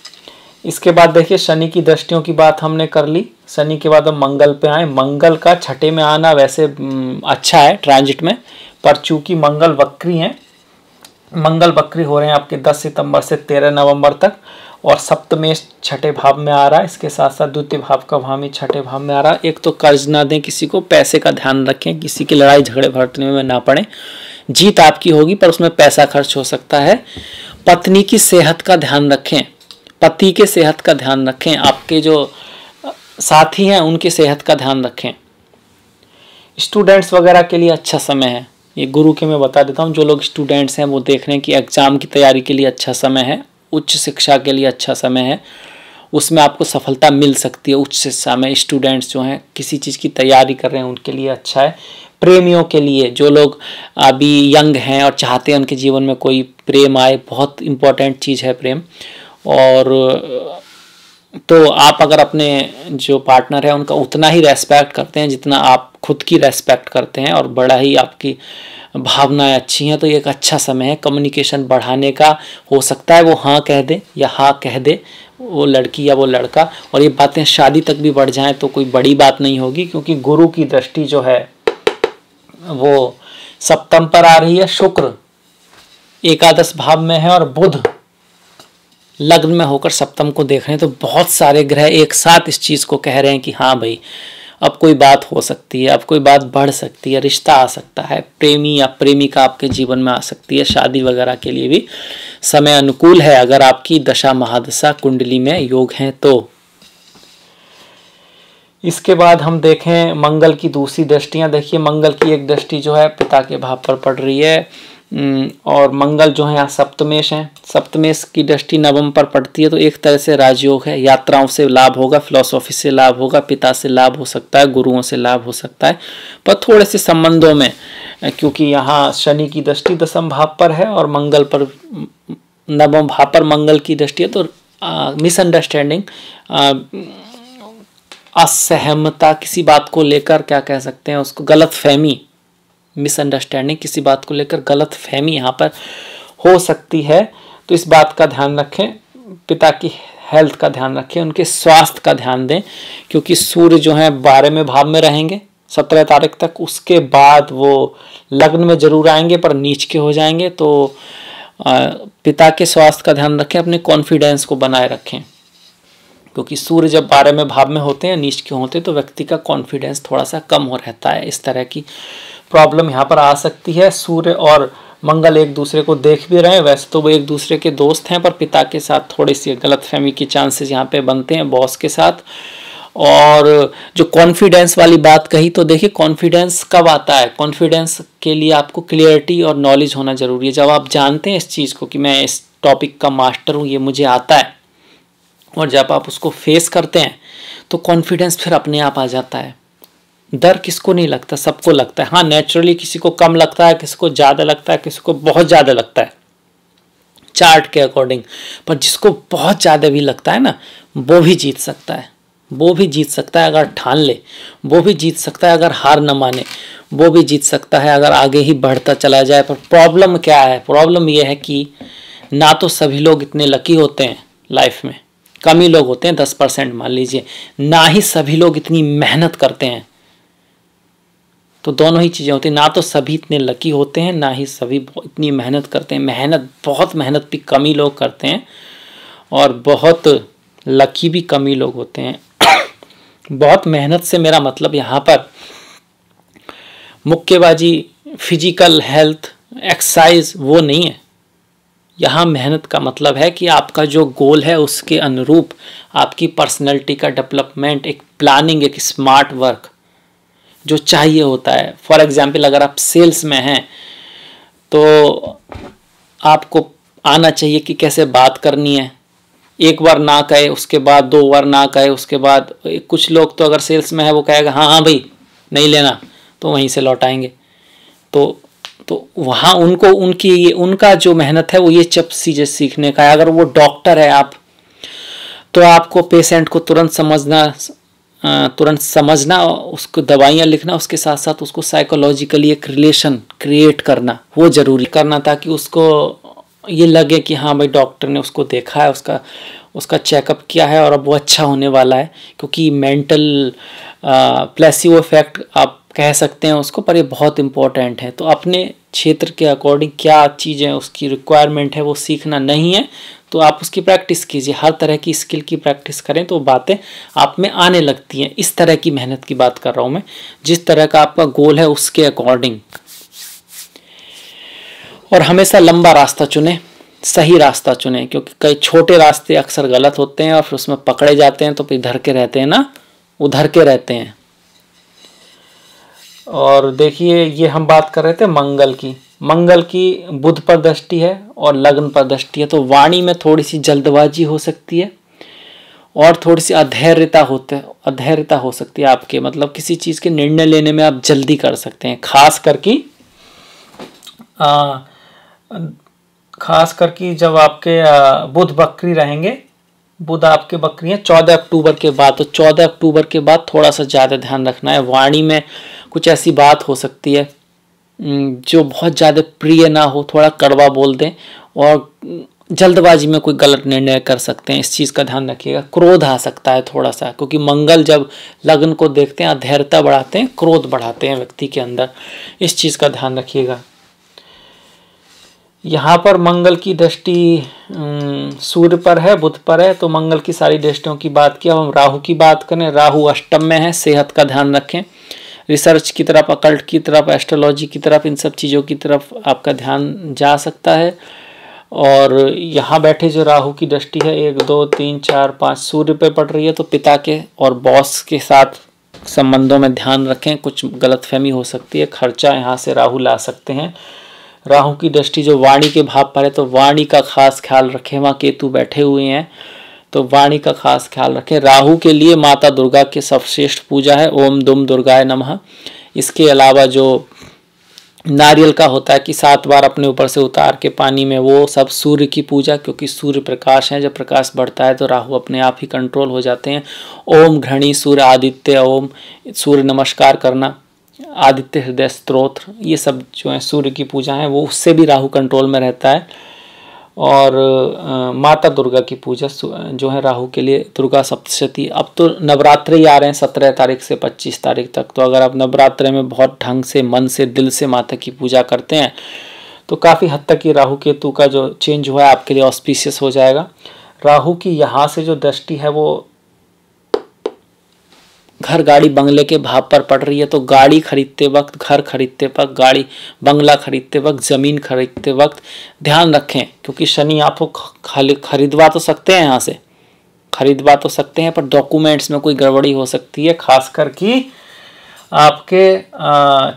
इसके बाद देखिए शनि की दृष्टियों की बात हमने कर ली शनि के बाद हम मंगल पे आए मंगल का छठे में आना वैसे अच्छा है ट्रांजिट में पर चूंकि मंगल वक्री हैं मंगल वक्री हो रहे हैं आपके 10 सितंबर से 13 नवंबर तक और सप्तमेश छठे भाव में आ रहा है इसके साथ साथ द्वितीय भाव का ही छठे भाव में आ रहा है एक तो कर्ज ना दें किसी को पैसे का ध्यान रखें किसी की लड़ाई झगड़े भरतने में ना पड़े जीत आपकी होगी पर उसमें पैसा खर्च हो सकता है पत्नी की सेहत का ध्यान रखें पति के सेहत का ध्यान रखें आपके जो साथी हैं उनकी सेहत का ध्यान रखें स्टूडेंट्स वगैरह के लिए अच्छा समय है ये गुरु के मैं बता देता हूँ जो लोग स्टूडेंट्स हैं वो देख रहे हैं कि एग्ज़ाम की तैयारी के लिए अच्छा समय है उच्च शिक्षा के लिए अच्छा समय है उसमें आपको सफलता मिल सकती है उच्च शिक्षा में स्टूडेंट्स जो हैं किसी चीज़ की तैयारी कर रहे हैं उनके लिए अच्छा है प्रेमियों के लिए जो लोग अभी यंग हैं और चाहते हैं उनके जीवन में कोई प्रेम आए बहुत इंपॉर्टेंट चीज़ है प्रेम और तो आप अगर अपने जो पार्टनर है उनका उतना ही रेस्पेक्ट करते हैं जितना आप खुद की रेस्पेक्ट करते हैं और बड़ा ही आपकी भावनाएं अच्छी हैं तो ये एक अच्छा समय है कम्युनिकेशन बढ़ाने का हो सकता है वो हाँ कह दे या हाँ कह दे वो लड़की या वो लड़का और ये बातें शादी तक भी बढ़ जाएं तो कोई बड़ी बात नहीं होगी क्योंकि गुरु की दृष्टि जो है वो सप्तम पर आ रही है शुक्र एकादश भाव में है और बुध लग्न में होकर सप्तम को देख रहे हैं तो बहुत सारे ग्रह एक साथ इस चीज़ को कह रहे हैं कि हाँ भाई अब कोई बात हो सकती है अब कोई बात बढ़ सकती है रिश्ता आ सकता है प्रेमी या प्रेमिका आपके जीवन में आ सकती है शादी वगैरह के लिए भी समय अनुकूल है अगर आपकी दशा महादशा कुंडली में योग हैं तो इसके बाद हम देखें मंगल की दूसरी दृष्टियां देखिए मंगल की एक दृष्टि जो है पिता के भाव पर पड़ रही है हम्म, और मंगल जो है यहाँ सप्तमेश हैं सप्तमेश की दृष्टि नवम पर पड़ती है तो एक तरह से राजयोग है यात्राओं से लाभ होगा फिलोसॉफी से लाभ होगा पिता से लाभ हो सकता है गुरुओं से लाभ हो सकता है पर थोड़े से संबंधों में क्योंकि यहाँ शनि की दृष्टि दसम भाव पर है और मंगल पर नवम भाव पर मंगल की दृष्टि है तो मिसअंडरस्टैंडिंग असहमता किसी बात को लेकर क्या कह सकते हैं उसको गलत फहमी मिसअंडरस्टैंडिंग किसी बात को लेकर गलत फहमी यहाँ पर हो सकती है तो इस बात का ध्यान रखें पिता की हेल्थ का ध्यान रखें उनके स्वास्थ्य का ध्यान दें क्योंकि सूर्य जो है बारहवें भाव में रहेंगे सत्रह तारीख तक उसके बाद वो लग्न में जरूर आएंगे पर नीच के हो जाएंगे तो पिता के स्वास्थ्य का ध्यान रखें अपने कॉन्फिडेंस को बनाए रखें क्योंकि सूर्य जब बारहवें भाव में होते हैं नीच के होते हैं तो व्यक्ति का कॉन्फिडेंस थोड़ा सा कम हो रहता है इस तरह की प्रॉब्लम यहाँ पर आ सकती है सूर्य और मंगल एक दूसरे को देख भी रहे हैं वैसे तो वो एक दूसरे के दोस्त हैं पर पिता के साथ थोड़ी सी गलतफहमी की चांसेस यहाँ पे बनते हैं बॉस के साथ और जो कॉन्फिडेंस वाली बात कही तो देखिए कॉन्फिडेंस कब आता है कॉन्फिडेंस के लिए आपको क्लियरिटी और नॉलेज होना ज़रूरी है जब आप जानते हैं इस चीज़ को कि मैं इस टॉपिक का मास्टर हूँ ये मुझे आता है और जब आप उसको फेस करते हैं तो कॉन्फिडेंस फिर अपने आप आ जाता है डर किसको नहीं लगता सबको लगता है हाँ नेचुरली किसी को कम लगता है किसी को ज़्यादा लगता है किसी को बहुत ज़्यादा लगता है चार्ट के अकॉर्डिंग पर जिसको बहुत ज़्यादा भी लगता है ना वो भी जीत सकता है वो भी जीत सकता है अगर ठान ले वो भी जीत सकता है अगर हार न माने वो भी जीत सकता है अगर आगे ही बढ़ता चला जाए पर प्रॉब्लम क्या है प्रॉब्लम ये है कि ना तो सभी लोग इतने लकी होते हैं लाइफ में कम ही लोग होते हैं दस परसेंट मान लीजिए ना ही सभी लोग इतनी मेहनत करते हैं तो दोनों ही चीज़ें होती हैं ना तो सभी इतने लकी होते हैं ना ही सभी इतनी मेहनत करते हैं मेहनत बहुत मेहनत भी कम ही लोग करते हैं और बहुत लकी भी कम ही लोग होते हैं बहुत मेहनत से मेरा मतलब यहाँ पर मुक्केबाजी फिजिकल हेल्थ एक्सरसाइज वो नहीं है यहाँ मेहनत का मतलब है कि आपका जो गोल है उसके अनुरूप आपकी पर्सनैलिटी का डेवलपमेंट एक प्लानिंग एक स्मार्ट वर्क जो चाहिए होता है फॉर एग्ज़ाम्पल अगर आप सेल्स में हैं तो आपको आना चाहिए कि कैसे बात करनी है एक बार ना कहे उसके बाद दो बार ना कहे उसके बाद कुछ लोग तो अगर सेल्स में है वो कहेगा हाँ हाँ भाई नहीं लेना तो वहीं से लौटाएंगे तो तो वहाँ उनको उनकी ये उनका जो मेहनत है वो ये चप सीजे सीखने का है अगर वो डॉक्टर है आप तो आपको पेशेंट को तुरंत समझना तुरंत समझना उसको दवाइयाँ लिखना उसके साथ साथ उसको साइकोलॉजिकली एक रिलेशन क्रिएट करना वो ज़रूरी करना ताकि उसको ये लगे कि हाँ भाई डॉक्टर ने उसको देखा है उसका उसका चेकअप किया है और अब वो अच्छा होने वाला है क्योंकि मेंटल प्लेसिव इफेक्ट आप कह सकते हैं उसको पर ये बहुत इम्पॉर्टेंट है तो अपने क्षेत्र के अकॉर्डिंग क्या चीज़ें उसकी रिक्वायरमेंट है वो सीखना नहीं है तो आप उसकी प्रैक्टिस कीजिए हर तरह की स्किल की प्रैक्टिस करें तो बातें आप में आने लगती हैं इस तरह की मेहनत की बात कर रहा हूं मैं जिस तरह का आपका गोल है उसके अकॉर्डिंग और हमेशा लंबा रास्ता चुने सही रास्ता चुने क्योंकि कई छोटे रास्ते अक्सर गलत होते हैं और फिर उसमें पकड़े जाते हैं तो फिर इधर के रहते हैं ना उधर के रहते हैं और देखिए ये हम बात कर रहे थे मंगल की मंगल की बुध पर दृष्टि है और लग्न पर दृष्टि है तो वाणी में थोड़ी सी जल्दबाजी हो सकती है और थोड़ी सी अधैर्यता होते अधैर्यता हो सकती है आपके मतलब किसी चीज़ के निर्णय लेने में आप जल्दी कर सकते हैं खास करके खास करके जब आपके बुध बकरी रहेंगे बुध आपके बकरी हैं चौदह अक्टूबर के बाद तो चौदह अक्टूबर के बाद थोड़ा सा ज़्यादा ध्यान रखना है वाणी में कुछ ऐसी बात हो सकती है हम्म, जो बहुत ज़्यादा प्रिय ना हो थोड़ा कड़वा बोल दें और जल्दबाजी में कोई गलत निर्णय कर सकते हैं इस चीज़ का ध्यान रखिएगा क्रोध आ सकता है थोड़ा सा क्योंकि मंगल जब लग्न को देखते हैं अधैर्यता बढ़ाते हैं क्रोध बढ़ाते हैं व्यक्ति के अंदर इस चीज़ का ध्यान रखिएगा यहाँ पर मंगल की दृष्टि हम्म, सूर्य पर है बुध पर है तो मंगल की सारी दृष्टियों की बात की अब हम राहु की बात करें राहु अष्टम में है सेहत का ध्यान रखें रिसर्च की तरफ अकल्ट की तरफ एस्ट्रोलॉजी की तरफ इन सब चीज़ों की तरफ आपका ध्यान जा सकता है और यहाँ बैठे जो राहु की दृष्टि है एक दो तीन चार पाँच सूर्य पे पड़ रही है तो पिता के और बॉस के साथ संबंधों में ध्यान रखें कुछ गलतफहमी हो सकती है खर्चा यहाँ से राहु ला सकते हैं राहु की दृष्टि जो वाणी के भाव पर है तो वाणी का खास ख्याल रखें वहाँ केतु बैठे हुए हैं तो वाणी का खास ख्याल रखें राहु के लिए माता दुर्गा की सर्वश्रेष्ठ पूजा है ओम दुम दुर्गाय नमः इसके अलावा जो नारियल का होता है कि सात बार अपने ऊपर से उतार के पानी में वो सब सूर्य की पूजा क्योंकि सूर्य प्रकाश है जब प्रकाश बढ़ता है तो राहु अपने आप ही कंट्रोल हो जाते हैं ओम घृणी सूर्य आदित्य ओम सूर्य नमस्कार करना आदित्य हृदय स्त्रोत्र ये सब जो है सूर्य की पूजा है वो उससे भी राहु कंट्रोल में रहता है और माता दुर्गा की पूजा जो है राहु के लिए दुर्गा सप्तशती अब तो नवरात्र ही आ रहे हैं सत्रह तारीख से पच्चीस तारीख तक तो अगर आप नवरात्र में बहुत ढंग से मन से दिल से माता की पूजा करते हैं तो काफ़ी हद तक ये राहु केतु का जो चेंज हुआ है आपके लिए ऑस्पिशियस हो जाएगा राहु की यहाँ से जो दृष्टि है वो घर गाड़ी बंगले के भाव पर पड़ रही है तो गाड़ी खरीदते वक्त घर खरीदते वक्त गाड़ी बंगला खरीदते वक्त ज़मीन खरीदते वक्त ध्यान रखें क्योंकि शनि आपको खरीदवा तो सकते हैं यहाँ से खरीदवा तो सकते हैं पर डॉक्यूमेंट्स में कोई गड़बड़ी हो सकती है खासकर कि आपके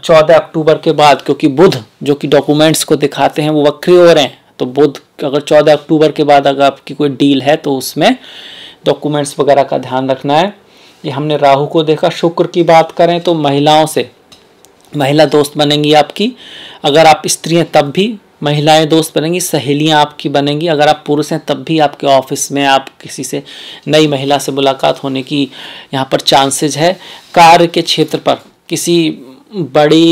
चौदह अक्टूबर के बाद क्योंकि बुध जो कि डॉक्यूमेंट्स को दिखाते हैं वो वक्रे हो रहे हैं तो बुध अगर चौदह अक्टूबर के बाद अगर आपकी कोई डील है तो उसमें डॉक्यूमेंट्स वगैरह का ध्यान रखना है ये हमने राहु को देखा शुक्र की बात करें तो महिलाओं से महिला दोस्त बनेंगी आपकी अगर आप स्त्री हैं तब भी महिलाएं दोस्त बनेंगी सहेलियां आपकी बनेंगी अगर आप पुरुष हैं तब भी आपके ऑफिस में आप किसी से नई महिला से मुलाकात होने की यहाँ पर चांसेज है कार्य के क्षेत्र पर किसी बड़ी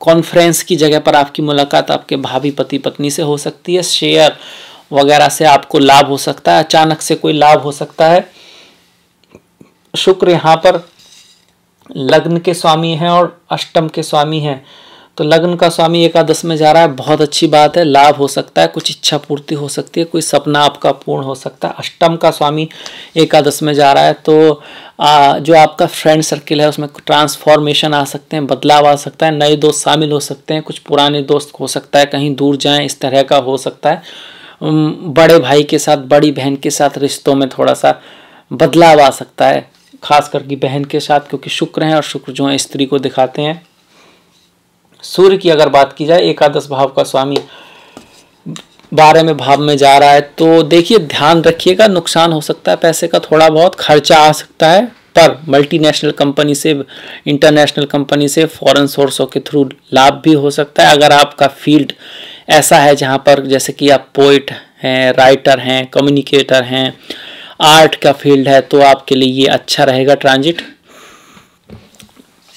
कॉन्फ्रेंस की जगह पर आपकी मुलाकात आपके भाभी पति पत्नी से हो सकती है शेयर वगैरह से आपको लाभ हो सकता है अचानक से कोई लाभ हो सकता है शुक्र यहाँ पर लग्न के स्वामी हैं और अष्टम के स्वामी हैं तो लग्न का स्वामी एकादश में जा रहा है बहुत अच्छी बात है लाभ हो सकता है कुछ इच्छा पूर्ति हो सकती है कोई सपना आपका पूर्ण हो सकता है अष्टम का स्वामी एकादश में जा रहा है तो आ, जो आपका फ्रेंड सर्किल है उसमें ट्रांसफॉर्मेशन आ सकते हैं बदलाव आ सकता है नए दोस्त शामिल हो सकते हैं कुछ पुराने दोस्त हो सकता है कहीं दूर जाएँ इस तरह का हो सकता है बड़े भाई के साथ बड़ी बहन के साथ रिश्तों में थोड़ा सा बदलाव आ सकता है खास करके बहन के साथ क्योंकि शुक्र हैं और शुक्र जो है स्त्री को दिखाते हैं सूर्य की अगर बात की जाए एकादश भाव का स्वामी बारहवें भाव में जा रहा है तो देखिए ध्यान रखिएगा नुकसान हो सकता है पैसे का थोड़ा बहुत खर्चा आ सकता है पर मल्टीनेशनल कंपनी से इंटरनेशनल कंपनी से फॉरेन सोर्सों के थ्रू लाभ भी हो सकता है अगर आपका फील्ड ऐसा है जहाँ पर जैसे कि आप पोइट हैं राइटर हैं कम्युनिकेटर हैं आर्ट का फील्ड है तो आपके लिए ये अच्छा रहेगा ट्रांजिट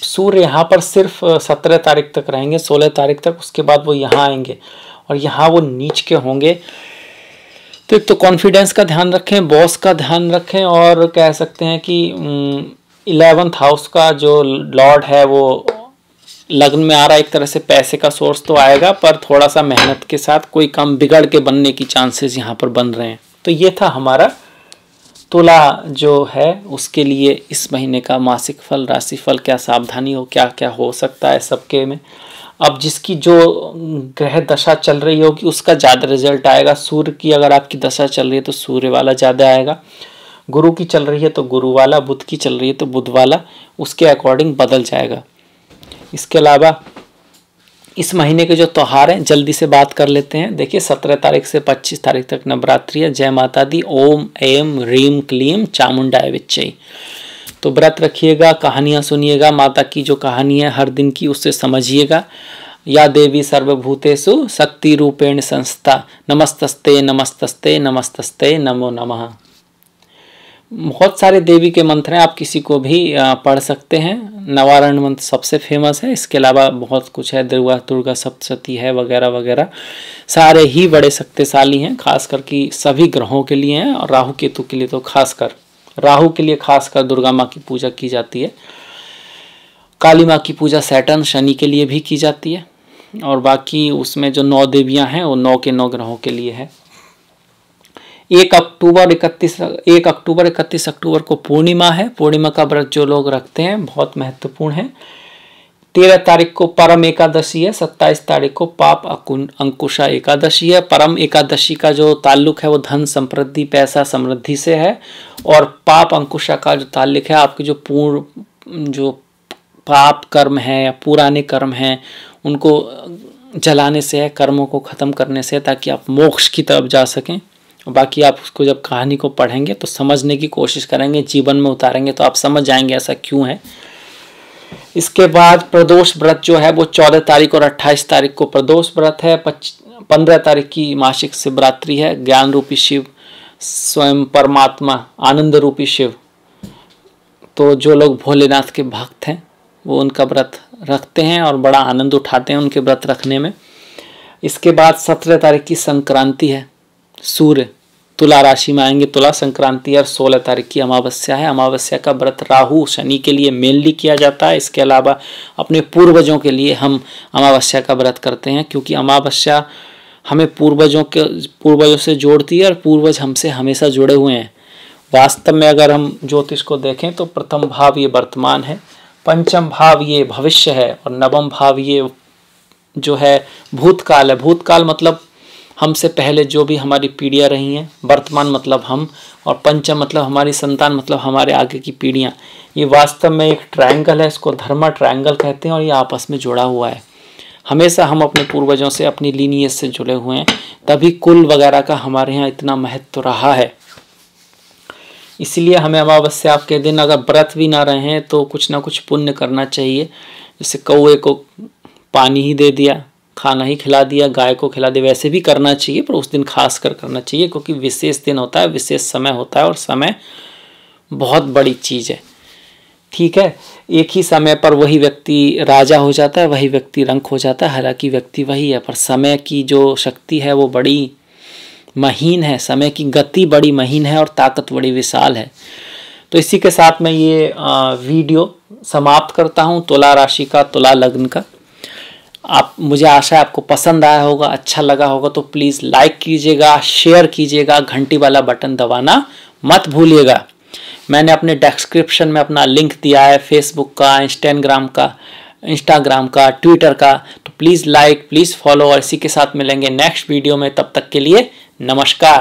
सूर्य यहाँ पर सिर्फ सत्रह तारीख तक रहेंगे सोलह तारीख तक उसके बाद वो यहाँ आएंगे और यहाँ वो नीच के होंगे तो एक तो कॉन्फिडेंस का ध्यान रखें बॉस का ध्यान रखें और कह सकते हैं कि इलेवंथ हाउस का जो लॉर्ड है वो लग्न में आ रहा है एक तरह से पैसे का सोर्स तो आएगा पर थोड़ा सा मेहनत के साथ कोई काम बिगड़ के बनने की चांसेस यहाँ पर बन रहे हैं तो ये था हमारा तुला जो है उसके लिए इस महीने का मासिक फल राशि फल क्या सावधानी हो क्या क्या हो सकता है सबके में अब जिसकी जो ग्रह दशा चल रही होगी उसका ज़्यादा रिजल्ट आएगा सूर्य की अगर आपकी दशा चल रही है तो सूर्य वाला ज़्यादा आएगा गुरु की चल रही है तो गुरु वाला बुध की चल रही है तो बुध वाला उसके अकॉर्डिंग बदल जाएगा इसके अलावा इस महीने के जो त्यौहार हैं जल्दी से बात कर लेते हैं देखिए सत्रह तारीख से पच्चीस तारीख तक नवरात्रि है जय माता दी ओम एम रीम क्लीम चामुंडाए विच्चई तो व्रत रखिएगा कहानियाँ सुनिएगा माता की जो कहानी है हर दिन की उससे समझिएगा या देवी सर्वभूतेषु शक्ति रूपेण संस्था नमस्तस्ते नमस्तस्ते नमस्तस्ते नमो नमः बहुत सारे देवी के मंत्र हैं आप किसी को भी पढ़ सकते हैं नवारण मंत्र सबसे फेमस है इसके अलावा बहुत कुछ है दुर्गा दुर्गा सप्तशती है वगैरह वगैरह सारे ही बड़े शक्तिशाली हैं खास कि सभी ग्रहों के लिए हैं और राहु केतु के लिए तो खासकर राहु के लिए खासकर दुर्गा माँ की पूजा की जाती है काली माँ की पूजा सैटन शनि के लिए भी की जाती है और बाकी उसमें जो नौ देवियाँ हैं वो नौ के नौ ग्रहों के लिए है एक अक्टूबर इकतीस एक अक्टूबर इकतीस अक्टूबर को पूर्णिमा है पूर्णिमा का व्रत जो लोग रखते हैं बहुत महत्वपूर्ण है तेरह तारीख को परम एकादशी है सत्ताईस तारीख को पाप अंकुशा एकादशी है परम एकादशी का जो ताल्लुक है वो धन समृद्धि पैसा समृद्धि से है और पाप अंकुशा का जो ताल्लुक है आपके जो पूर्ण जो पाप कर्म है या पुराने कर्म हैं उनको जलाने से है कर्मों को ख़त्म करने से ताकि आप मोक्ष की तरफ जा सकें बाकी आप उसको जब कहानी को पढ़ेंगे तो समझने की कोशिश करेंगे जीवन में उतारेंगे तो आप समझ जाएंगे ऐसा क्यों है इसके बाद प्रदोष व्रत जो है वो चौदह तारीख और अट्ठाईस तारीख को प्रदोष व्रत है पंद्रह तारीख की मासिक शिवरात्रि है ज्ञान रूपी शिव स्वयं परमात्मा आनंद रूपी शिव तो जो लोग भोलेनाथ के भक्त हैं वो उनका व्रत रखते हैं और बड़ा आनंद उठाते हैं उनके व्रत रखने में इसके बाद सत्रह तारीख की संक्रांति है सूर्य तुला राशि में आएंगे तुला संक्रांति और 16 तारीख की अमावस्या है अमावस्या का व्रत राहु शनि के लिए मेनली किया जाता है इसके अलावा अपने पूर्वजों के लिए हम अमावस्या का व्रत करते हैं क्योंकि अमावस्या हमें पूर्वजों के पूर्वजों से जोड़ती है और पूर्वज हमसे हमेशा जुड़े हुए हैं वास्तव में अगर हम ज्योतिष को देखें तो प्रथम भाव ये वर्तमान है पंचम भाव ये भविष्य है और नवम भाव ये जो है भूतकाल है भूतकाल मतलब हमसे पहले जो भी हमारी पीढ़ियाँ रही हैं वर्तमान मतलब हम और पंचम मतलब हमारी संतान मतलब हमारे आगे की पीढ़ियाँ ये वास्तव में एक ट्रायंगल है इसको धर्मा ट्रायंगल कहते हैं और ये आपस में जुड़ा हुआ है हमेशा हम अपने पूर्वजों से अपनी लीनियस से जुड़े हुए हैं तभी कुल वगैरह का हमारे यहाँ इतना महत्व रहा है इसलिए हमें अमावस्या आपके दिन अगर व्रत भी ना रहें तो कुछ ना कुछ पुण्य करना चाहिए जैसे कौए को पानी ही दे दिया खाना ही खिला दिया गाय को खिला दिया वैसे भी करना चाहिए पर उस दिन खास कर करना चाहिए क्योंकि विशेष दिन होता है विशेष समय होता है और समय बहुत बड़ी चीज़ है ठीक है एक ही समय पर वही व्यक्ति राजा हो जाता है वही व्यक्ति रंक हो जाता है हालांकि व्यक्ति वही है पर समय की जो शक्ति है वो बड़ी महीन है समय की गति बड़ी महीन है और ताकत बड़ी विशाल है तो इसी के साथ मैं ये वीडियो समाप्त करता हूँ तुला राशि का तुला लग्न का आप मुझे आशा है आपको पसंद आया होगा अच्छा लगा होगा तो प्लीज़ लाइक कीजिएगा शेयर कीजिएगा घंटी वाला बटन दबाना मत भूलिएगा मैंने अपने डिस्क्रिप्शन में अपना लिंक दिया है फेसबुक का इंस्टाग्राम का इंस्टाग्राम का ट्विटर का तो प्लीज़ लाइक प्लीज़ फॉलो और इसी के साथ मिलेंगे नेक्स्ट वीडियो में तब तक के लिए नमस्कार